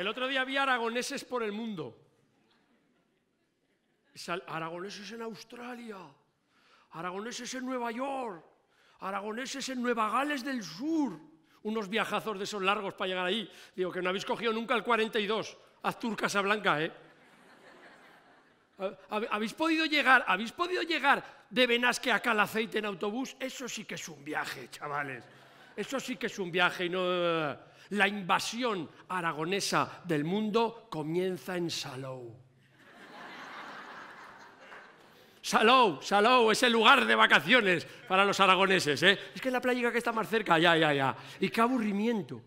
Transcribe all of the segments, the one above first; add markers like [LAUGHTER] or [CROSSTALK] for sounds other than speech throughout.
El otro día había aragoneses por el mundo. Aragoneses en Australia, aragoneses en Nueva York, aragoneses en Nueva Gales del Sur. Unos viajazos de esos largos para llegar ahí. Digo, que no habéis cogido nunca el 42, Aztur Casablanca, ¿eh? ¿Habéis podido llegar, habéis podido llegar de Benasque a Calaceite en autobús? Eso sí que es un viaje, chavales. Eso sí que es un viaje y no... La invasión aragonesa del mundo comienza en Salou. Salou, Salou, es el lugar de vacaciones para los aragoneses. ¿eh? Es que es la playa que está más cerca, ya, ya, ya. Y qué aburrimiento.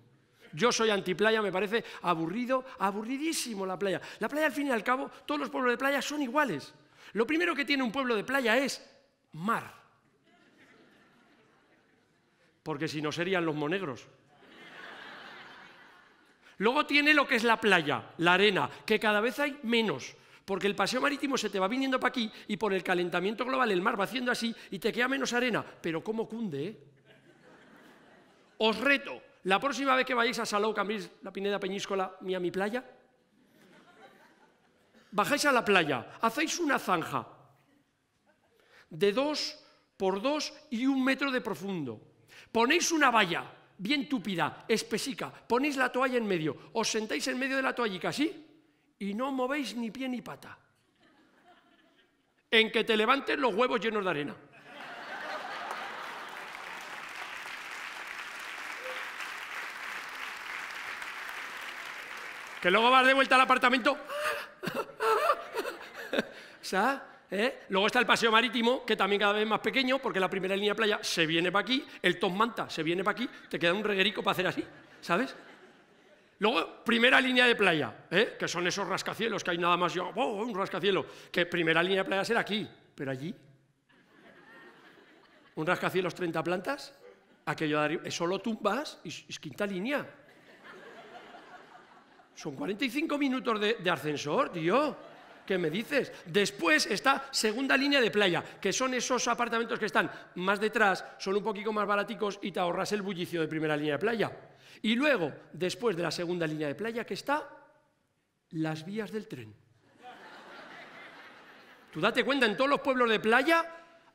Yo soy antiplaya, me parece aburrido, aburridísimo la playa. La playa, al fin y al cabo, todos los pueblos de playa son iguales. Lo primero que tiene un pueblo de playa es mar. Porque si no serían los monegros. Luego tiene lo que es la playa, la arena, que cada vez hay menos, porque el paseo marítimo se te va viniendo para aquí y por el calentamiento global el mar va haciendo así y te queda menos arena. Pero ¿cómo cunde? Eh? Os reto, la próxima vez que vayáis a Salou, Cambrils, la Pineda Peñíscola, mi a mi playa, bajáis a la playa, hacéis una zanja de dos por dos y un metro de profundo, ponéis una valla bien túpida, espesica, ponéis la toalla en medio, os sentáis en medio de la toallica, así Y no movéis ni pie ni pata. En que te levanten los huevos llenos de arena. Que luego vas de vuelta al apartamento. [LAUGHS] ¿sabes? ¿Eh? Luego está el paseo marítimo, que también cada vez es más pequeño, porque la primera línea de playa se viene para aquí, el Tom Manta se viene para aquí, te queda un reguerico para hacer así, ¿sabes? Luego, primera línea de playa, ¿eh? que son esos rascacielos, que hay nada más yo, un rascacielo, que primera línea de playa será aquí, pero allí, un rascacielos 30 plantas, aquello de arriba, tumbas y es quinta línea. Son 45 minutos de, de ascensor, tío. ¿qué me dices? Después está segunda línea de playa, que son esos apartamentos que están más detrás, son un poquito más baráticos y te ahorras el bullicio de primera línea de playa. Y luego, después de la segunda línea de playa, que está las vías del tren. Tú date cuenta, en todos los pueblos de playa,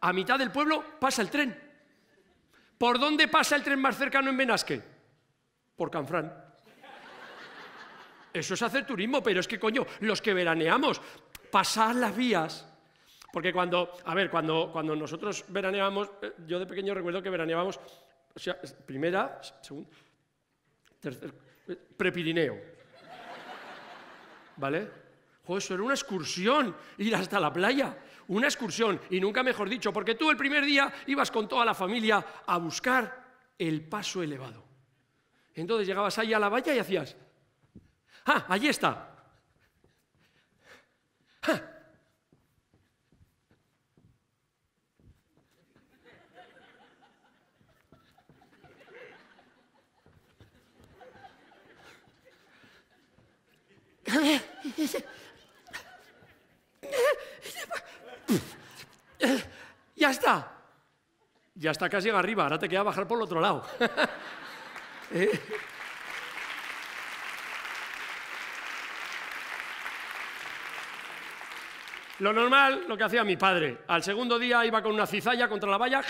a mitad del pueblo pasa el tren. ¿Por dónde pasa el tren más cercano en Benasque? Por Canfrán. Eso es hacer turismo, pero es que, coño, los que veraneamos, pasar las vías. Porque cuando, a ver, cuando, cuando nosotros veraneábamos, eh, yo de pequeño recuerdo que veraneábamos, o sea, primera, segunda, tercera, eh, prepirineo. ¿Vale? Joder, eso era una excursión, ir hasta la playa una excursión, y nunca mejor dicho, porque tú el primer día ibas con toda la familia a buscar el paso elevado. Entonces llegabas ahí a la valla y hacías... ¡Ah, allí está! Ya está. Ya está casi arriba, ahora te queda bajar por el otro lado. [LAUGHS] Lo normal, lo que hacía mi padre. Al segundo día iba con una cizalla contra la valla,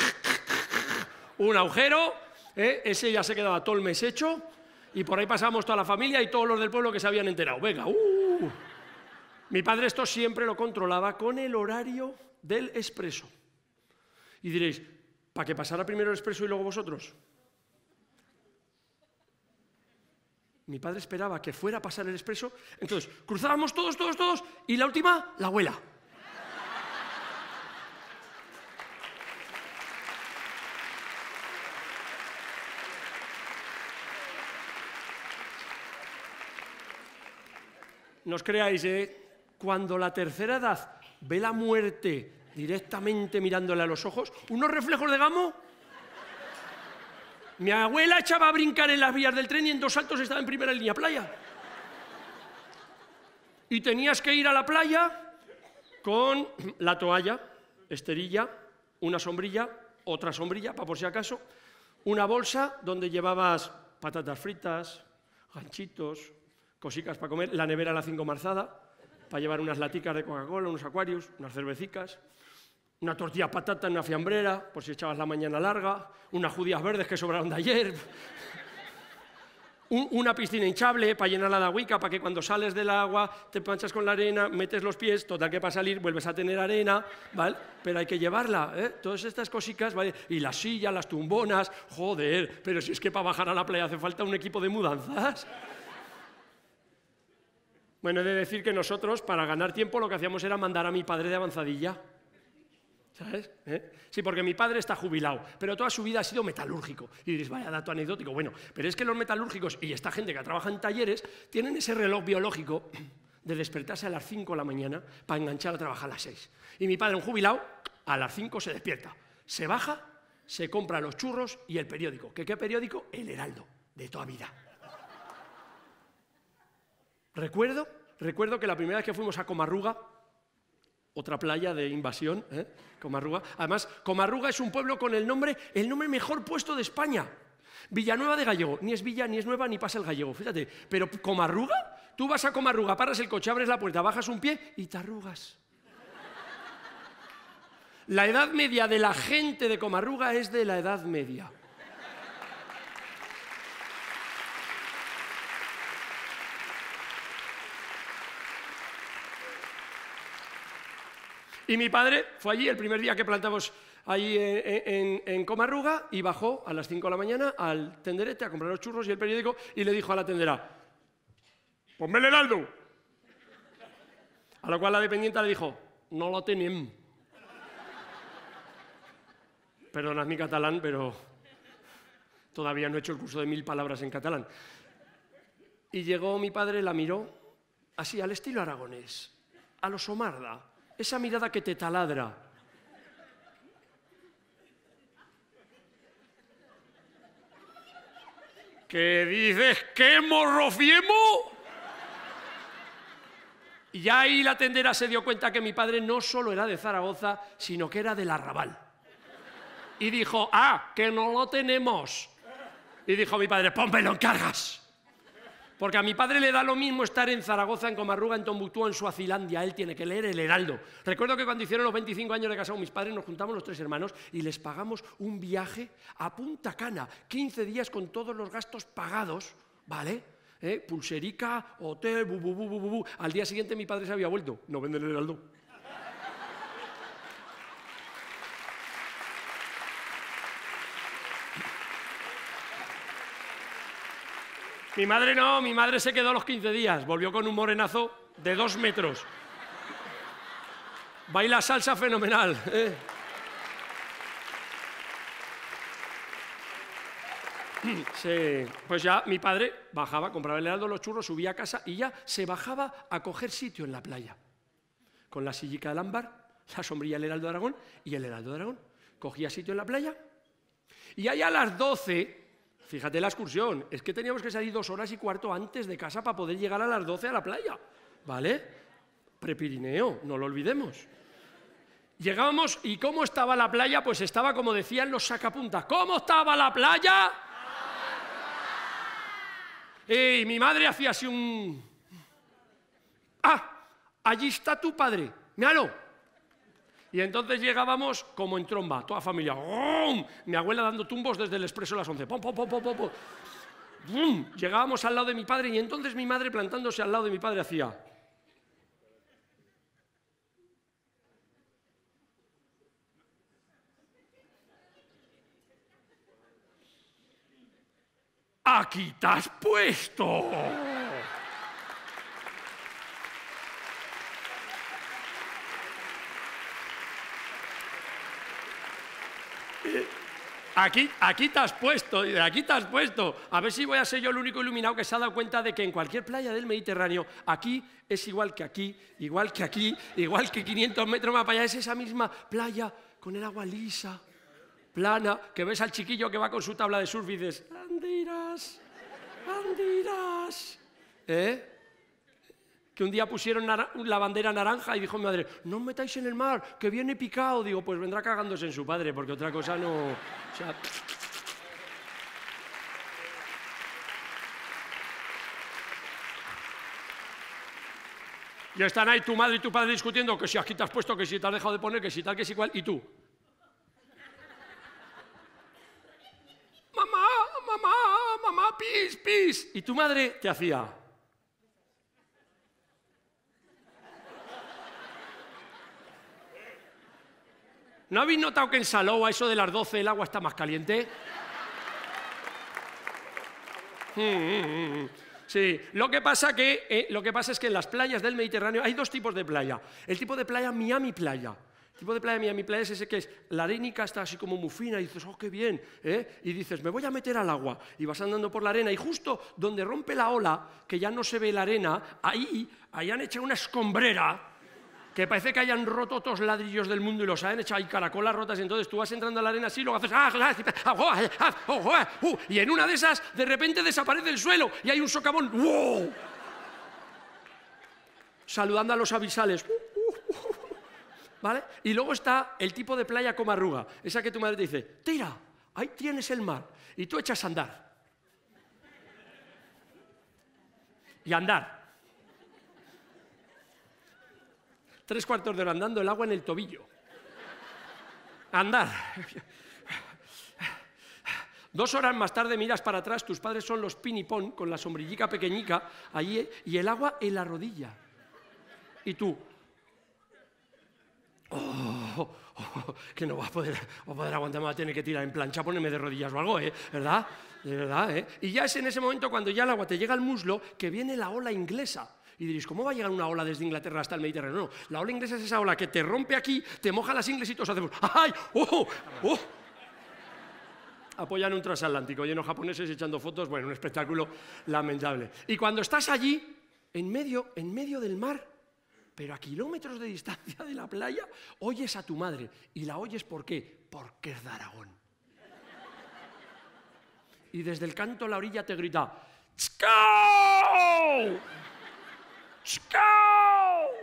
un agujero, ¿eh? ese ya se quedaba todo el mes hecho, y por ahí pasábamos toda la familia y todos los del pueblo que se habían enterado. Venga, uh. Mi padre esto siempre lo controlaba con el horario del expreso. Y diréis, ¿para que pasara primero el expreso y luego vosotros? Mi padre esperaba que fuera a pasar el expreso. Entonces, cruzábamos todos, todos, todos, y la última, la abuela. os creáis, ¿eh? cuando la tercera edad ve la muerte directamente mirándole a los ojos, unos reflejos de gamo. Mi abuela echaba a brincar en las vías del tren y en dos saltos estaba en primera línea playa. Y tenías que ir a la playa con la toalla, esterilla, una sombrilla, otra sombrilla, para por si acaso, una bolsa donde llevabas patatas fritas, ganchitos, cosicas para comer, la nevera a la 5 marzada, para llevar unas laticas de Coca-Cola, unos acuarios, unas cervecicas, una tortilla patata en una fiambrera, por si echabas la mañana larga, unas judías verdes que sobraron de ayer, una piscina hinchable para llenarla de agüica, para que cuando sales del agua te panchas con la arena, metes los pies, total que para salir vuelves a tener arena, ¿vale? Pero hay que llevarla, ¿eh? Todas estas cosicas, ¿vale? Y las sillas, las tumbonas, joder, pero si es que para bajar a la playa hace falta un equipo de mudanzas. Bueno, he de decir que nosotros, para ganar tiempo, lo que hacíamos era mandar a mi padre de avanzadilla. ¿Sabes? ¿Eh? Sí, porque mi padre está jubilado, pero toda su vida ha sido metalúrgico. Y diréis, vaya dato anecdótico. Bueno, pero es que los metalúrgicos y esta gente que trabaja en talleres tienen ese reloj biológico de despertarse a las 5 de la mañana para enganchar a trabajar a las 6. Y mi padre, un jubilado, a las 5 se despierta, se baja, se compra los churros y el periódico. qué periódico? El Heraldo, de toda vida. Recuerdo, recuerdo que la primera vez que fuimos a Comarruga, otra playa de invasión, ¿eh? Comarruga. Además, Comarruga es un pueblo con el nombre, el nombre mejor puesto de España. Villanueva de Gallego, ni es Villa, ni es Nueva, ni pasa el Gallego, fíjate. Pero Comarruga, tú vas a Comarruga, paras el coche, abres la puerta, bajas un pie y te arrugas. La edad media de la gente de Comarruga es de la edad media. Y mi padre fue allí el primer día que plantamos allí en, Comarruga y bajó a las 5 de la mañana al tenderete a comprar los churros y el periódico y le dijo a la tendera, ponme el heraldo. A lo cual la dependiente le dijo, no lo tienen. Perdonad mi catalán, pero todavía no he hecho el curso de mil palabras en catalán. Y llegó mi padre, la miró, así al estilo aragonés, a los Somarda, esa mirada que te taladra. ¿Qué dices? ¿Qué morrofiemo? Y ahí la tendera se dio cuenta que mi padre no solo era de Zaragoza, sino que era del Arrabal. Y dijo, ah, que no lo tenemos. Y dijo mi padre, pónmelo en cargas. Porque a mi padre le da lo mismo estar en Zaragoza, en Comarruga, en Tombuctú, en Suazilandia. Él tiene que leer el Heraldo. Recuerdo que cuando hicieron los 25 años de casado, mis padres nos juntamos los tres hermanos y les pagamos un viaje a Punta Cana, 15 días con todos los gastos pagados, ¿vale? ¿Eh? Pulserica, hotel, bu, bu, bu, bu, bu. Al día siguiente mi padre se había vuelto. No venden el Heraldo. Mi madre no, mi madre se quedó los 15 días, volvió con un morenazo de dos metros. Baila salsa fenomenal. ¿eh? Pues ya mi padre bajaba, compraba el heraldo, los churros, subía a casa y ya se bajaba a coger sitio en la playa. Con la sillica del ámbar, la sombrilla del heraldo de Aragón y el heraldo de Aragón. Cogía sitio en la playa. Y allá a las 12 fíjate la excursión, es que teníamos que salir dos horas y cuarto antes de casa para poder llegar a las doce a la playa, ¿vale? Prepirineo, no lo olvidemos. Llegábamos y ¿cómo estaba la playa? Pues estaba como decían los sacapuntas. ¿Cómo estaba la playa? Y mi madre hacía así un... Ah, allí está tu padre. Míralo, y entonces llegábamos como en tromba, toda familia. Mi abuela dando tumbos desde el expreso a las 11. ¡Pum, pum, Llegábamos al lado de mi padre y entonces mi madre plantándose al lado de mi padre hacía... Aquí te has puesto. Aquí, aquí te has puesto, aquí te has puesto. A ver si voy a ser yo el único iluminado que se ha dado cuenta de que en cualquier playa del Mediterráneo, aquí es igual que aquí, igual que aquí, igual que 500 metros más para allá, es esa misma playa con el agua lisa, plana, que ves al chiquillo que va con su tabla de surf y dices, ¡Andiras! ¡Andiras! ¿Eh? que un día pusieron la bandera naranja y dijo mi madre, no metáis en el mar, que viene picado. Digo, pues vendrá cagándose en su padre, porque otra cosa no... ya Y están ahí tu madre y tu padre discutiendo que si aquí te has puesto, que si te has dejado de poner, que si tal, que si cual, y tú. mamá, mamá, mamá, pis, pis. Y tu madre te hacía. ¿No habéis notado que en Salou a eso de las 12 el agua está más caliente? Mm, mm, mm, sí, eh, lo que, pasa es que en las playas del Mediterráneo hay dos tipos de playa. El tipo de playa Miami Playa. El tipo de playa Miami Playa es ese que es la arenica está así como mufina y dices, oh, qué bien, ¿eh? Y dices, me voy a meter al agua. Y vas andando por la arena y justo donde rompe la ola, que ya no se ve la arena, ahí, ahí han hecho una escombrera que parece que hayan roto todos ladrillos del mundo y los han hecho ahí caracolas rotas, y entonces tú vas entrando a la arena así, luego haces, y en una de esas de repente desaparece el suelo y hay un socavón, Saludando a los avisales. ¿vale? Y luego está el tipo de playa como arruga, esa que tu madre te dice, tira, ahí tienes el mar, y tú echas a andar. Y andar, tres cuartos de hora andando el agua en el tobillo. Andar. Dos horas más tarde miras para atrás, tus padres son los pinipón con la sombrillica pequeñica allí eh, y el agua en la rodilla. Y tú, oh, oh, que no vas a poder, va a aguantar, me va a tener que tirar en plancha, ponerme de rodillas o algo, ¿eh? ¿verdad? De verdad, ¿eh? Y ya es en ese momento cuando ya el agua te llega al muslo que viene la ola inglesa. Y diréis, ¿cómo va a llegar una ola desde Inglaterra hasta el Mediterráneo? No, la ola inglesa es esa ola que te rompe aquí, te moja las ingles y todos hacemos ¡ay! ¡Oh! ¡Oh! Apoyan un transatlántico lleno japoneses echando fotos, bueno, un espectáculo lamentable. Y cuando estás allí, en medio, en medio del mar, pero a kilómetros de distancia de la playa, oyes a tu madre. ¿Y la oyes por qué? Porque es de Aragón. Y desde el canto a la orilla te grita, ¡chao! ¡Scout,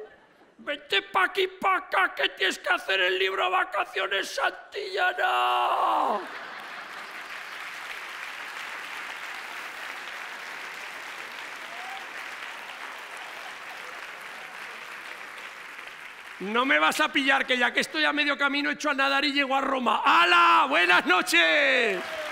Vete pa' aquí, pa' acá, que tienes que hacer el libro Vacaciones Santillana. No me vas a pillar, que ya que estoy a medio camino, hecho a nadar y llego a Roma. ¡Hala! ¡Buenas noches!